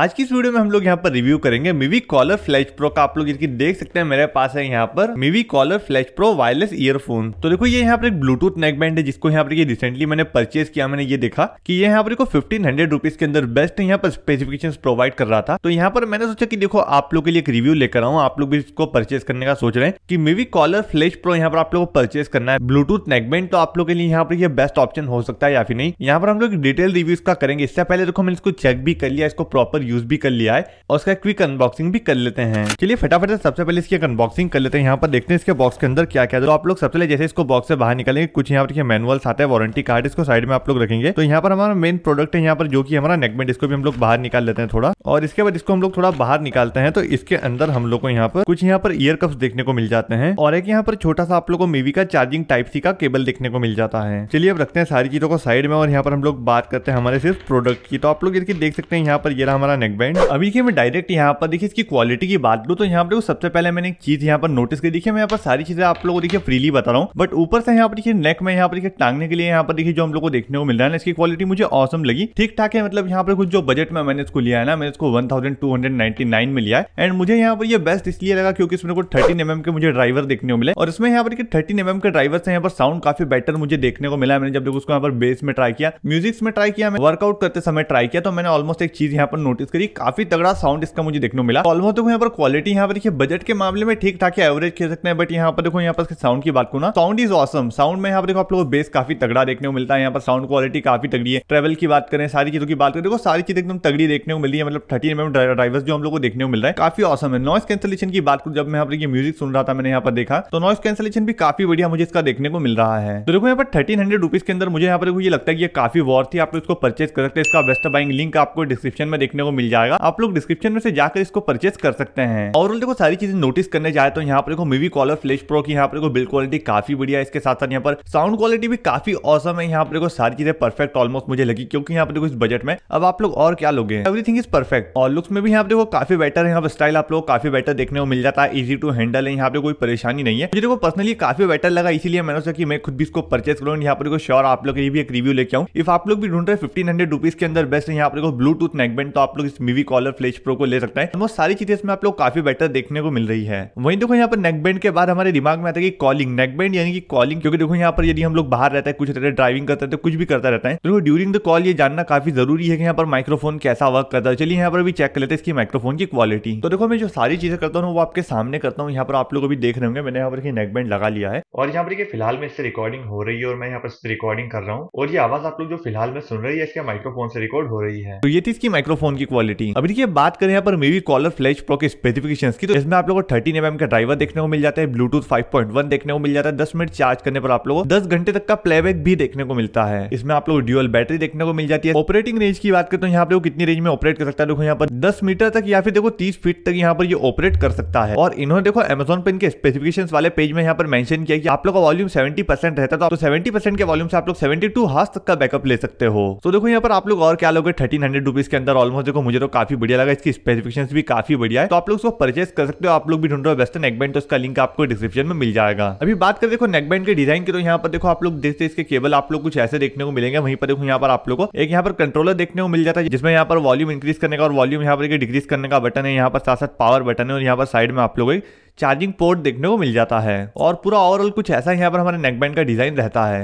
आज की इस वीडियो में हम लोग यहाँ पर रिव्यू करेंगे मिवी कॉलर फ्लैश प्रो का आप लोग इसकी देख सकते हैं मेरे पास है यहाँ पर Mivi collar flash pro wireless earphone तो देखो ये यहाँ पर एक ब्लूटूथ नेक बैंड है जिसको यहाँ पर ये रिसेंटली मैंने परचेज किया मैंने ये देखा कि ये यहाँ पर फिफ्टीन हंड्रेड रुपीज के अंदर बेस्ट यहाँ पर स्पेसिफिकेशन प्रोवाइड कर रहा था तो यहाँ पर मैंने सोचा की देखो आप लोग के लिए एक रिव्यू लेकर आऊँ आप लोग भी इसको परचेज करने का सोच रहे हैं कि मिवी कॉलर फ्लैश प्रो यहाँ पर आप लोग को परचेज करना है ब्लूटूथ नेकबैंड तो आप लोग के लिए यहाँ पर बेस्ट ऑप्शन हो सकता है या फिर नहीं यहाँ पर हम लोग डिटेल रिव्यूज का करेंगे इससे पहले देखो मैंने इसको चेक भी कर लिया इसको प्रॉपर यूज भी कर लिया है और उसका क्विक अनबॉक्सिंग भी कर लेते हैं चलिए फटाफट से सबसे पहले इसकी अनबॉक्सिंग कर लेते हैं यहाँ पर देखते हैं इसके बॉक्स के अंदर क्या क्या है तो आप लोग सबसे पहले जैसे इसको बॉक्स से बाहर निकालेंगे कुछ यहाँ पर मैनुअल्स आते हैं वारंटी कार्ड इसको साइड में आप लोग रखेंगे तो यहाँ पर हमारा मेन प्रोडक्ट है यहाँ पर जो की हमारा नेकमेंट इसको भी हम लोग बाहर निकाल लेते हैं थोड़ा और इसके बाद इसको हम लोग थोड़ा बाहर निकालते हैं तो इसके अंदर हम लोग को यहाँ पर कुछ यहाँ पर ईयर कप्स देखने को मिल जाते हैं और एक यहाँ पर छोटा सा आप लोग को मेवी का चार्जिंग टाइप सी का केबल देखने को मिल जाता है चलिए अब रखते हैं सारी चीजों को साइड में और यहाँ पर हम लोग बात करते हैं हमारे सिर्फ प्रोडक्ट की तो आप लोग इसकी देख सकते हैं यहाँ पर ये यह हमारा वाला नेकबैंड अभी कि मैं डायरेक्ट यहाँ पर देखिए इसकी क्वालिटी की बात करूँ तो यहाँ पर सबसे पहले मैंने एक चीज यहाँ पर नोटिस की देखिए मैं यहाँ पर सारी चीजें आप लोगों को देखिए फ्रीली बता रहा हूँ बट ऊपर से यहाँ पर देखिए नेक में यहाँ पर देखिए टांगने के लिए यहाँ पर देखिए जो हम लोग को देखने को मिल रहा है ना इसकी क्वालिटी मुझे औसम लगी ठीक ठाक है मतलब यहाँ पर कुछ जो बजट में मैंने इसको लिया है ना मैंने इसको वन में लिया है एंड मुझे यहाँ पर यह बेस्ट इसलिए लगा क्योंकि इसमें थर्टीन एम के मुझे ड्राइवर देखने को मिले और इसमें यहाँ पर थर्टीन एम के ड्राइवर से यहाँ पर साउंड काफी बेटर मुझे देखने को मिला मैंने जब देखो उसको यहाँ पर बेस में ट्राई किया म्यूजिक्स में ट्राई किया वर्कआउट करते समय ट्राई किया तो मैंने ऑलमोस्ट एक चीज यहाँ पर नोटिस नोटिस करी काफी तगड़ा साउंड इसका मुझे देखने को मिला ऑलमोस्ट देखो यहाँ पर क्वालिटी यहाँ पर देखिए बजट के मामले में ठीक ठाक एवरेज कह सकते हैं बट यहाँ पर देखो यहाँ पर साउंड की बात को ना साउंड इज ऑसम साउंड में यहाँ पर देखो आप लोग बेस काफी तगड़ा देखने को मिलता है यहाँ पर साउंड क्वालिटी काफी तगड़ी है ट्रेवल की बात करें सारी चीजों की बात करें देखो सारी चीज एकदम तगड़ी देखने को मिली है मतलब थर्टी एम ड्राइवर्स जो हम लोग को देखने को मिल रहा है काफी ऑसम है नॉइस कैंसिलेशन की बात करूँ जब मैं यहाँ पर म्यूजिक सुन रहा था मैंने यहाँ पर देखा तो नॉइस कैंसिलेशन भी काफी बढ़िया मुझे इसका देखने को मिल रहा है तो देखो यहाँ पर थर्टीन हंड्रेड के अंदर मुझे यहाँ पर देखो ये लगता है कि ये काफी वॉर थी आप इसको परचेज कर सकते हैं इसका बेस्ट बाइंग लिंक आपको डिस्क्रिप्शन में देखने को मिल जाएगा आप लोग डिस्क्रिप्शन में से जाकर इसको परचेस कर सकते हैं और देखो सारी चीजें नोटिस करने जाए तो यहाँ पर देखो मीवी कॉलर फ्लेश प्रो की यहाँ पर बिल्ड क्वालिटी काफी बढ़िया है इसके साथ साथ यहाँ पर साउंड क्वालिटी भी काफी औसम है यहाँ पर देखो सारी चीजें परफेक्ट ऑलमोस्ट मुझे लगी क्योंकि यहाँ पर देखो इस बजट में अब आप लोग और क्या लोगे एवरीथिंग इज परफेक्ट और लुक्स में भी यहाँ पर देखो काफी बेटर है यहाँ पर स्टाइल आप लोग काफी बेटर देखने को मिल जाता है इजी टू हैंडल है यहाँ पे कोई परेशानी नहीं है मुझे देखो पर्सनली काफी बेटर लगा इसलिए मैंने सोचा कि मैं खुद भी इसको परचेस करूँ यहाँ पर श्योर आप लोग ये भी एक रिव्यू लेके आऊँ इफ आप लोग भी ढूंढ रहे फिफ्टीन हंड्रेड रुपीज के अंदर बेस्ट है यहाँ पर ब्लूटूथ नेकबैंड तो आप लोग लोग इस मीवी कॉलर फ्लेश प्रो को ले सकते हैं तो सारी चीजें इसमें आप लोग काफी बेटर देखने को मिल रही है वही देखो यहाँ पर नेकबैंड के बाद हमारे दिमाग में आता है कि कॉलिंग नेकबैंड यानी कि कॉलिंग क्योंकि देखो यहाँ पर यदि हम लोग बाहर रहता है कुछ रहते ड्राइविंग करते हैं तो कुछ भी करता रहता है तो ड्यूरिंग द कॉल ये जानना काफी जरूरी है कि यहाँ पर माइक्रोफोन कैसा वर्क करता है चलिए यहाँ पर भी चेक कर लेते हैं इसकी माइक्रोफोन की क्वालिटी तो देखो मैं जो सारी चीजें करता हूँ वो आपके सामने करता हूँ यहाँ पर आप लोग अभी देख रहे होंगे मैंने यहाँ पर नेकबैंड लगा लिया है और यहाँ पर फिलहाल में इससे रिकॉर्डिंग हो रही है और मैं यहाँ पर रिकॉर्डिंग कर रहा हूँ और ये आवाज आप लोग जो फिलहाल में सुन रही है इसके माइक्रोफोन से रिकॉर्ड हो रही है तो ये थी इसकी माइक्रोफोन की क्वालिटी अब देखिए बात करें यहाँ पर मेवी कॉलर फ्लैश प्रो के स्पेसिफिकेशन की तो इसमें आप लोगों को थर्टीन एम का ड्राइवर देखने को मिल जाता है ब्लूटूथ फाइव देखने को मिल जाता है दस मिनट चार्ज करने पर आप लोग दस घंटे तक का प्लेबैक भी देखने को मिलता है इसमें आप लोग ड्यूअल बैटरी देखने को मिल जाती है ऑपरेटिंग रेंज की बात करें तो यहाँ पे कितनी रेंज में ऑपरेट कर सकता है देखो यहाँ पर दस मीटर तक या फिर देखो तीस फीट तक यहाँ पर ऑपरेट कर सकता है और इन्होंने देखो एमेजोन पे इनके स्पेसिफिकेशन वाले पेज में यहाँ पर मैंशन किया कि आप लोग का वॉल्यूम सेवेंटी परसेंट रहता था तो सेवेंटी परसेंट तो के वॉल्यूम से आप लोग सेवेंटी टू हाथ तक का बैकअप ले सकते हो तो देखो यहाँ पर आप लोग और क्या लोगे थर्टीन हंड्रेड रुपीज के अंदर ऑलमोस्ट देखो मुझे तो काफी बढ़िया लगा इसकी स्पेसिफिकेशन भी काफी बढ़िया है तो आप लोग उसको परचेस कर सकते हो आप लोग भी ढूंढ रहे हो वेस्टर्न नेकबैंड तो उसका लिंक आपको डिस्क्रिप्शन में मिल जाएगा अभी बात कर देखो नेकबैंड के डिजाइन की तो यहाँ पर देखो आप लोग देखते इसके केबल आप लोग कुछ ऐसे देखने को मिलेंगे वहीं पर देखो यहाँ पर आप लोग को एक यहाँ पर कंट्रोलर देखने को मिल जाता है जिसमें यहाँ पर वॉल्यूम इंक्रीज करने का और वॉल्यूम यहाँ पर डिक्रीज करने का बटन है यहाँ पर साथ साथ पावर बटन है और यहाँ पर साइड में आप लोग एक चार्जिंग पोर्ट देखने को मिल जाता है और पूरा ओवरऑल कुछ ऐसा यहाँ पर हमारे नेकबैंड का डिजाइन रहता है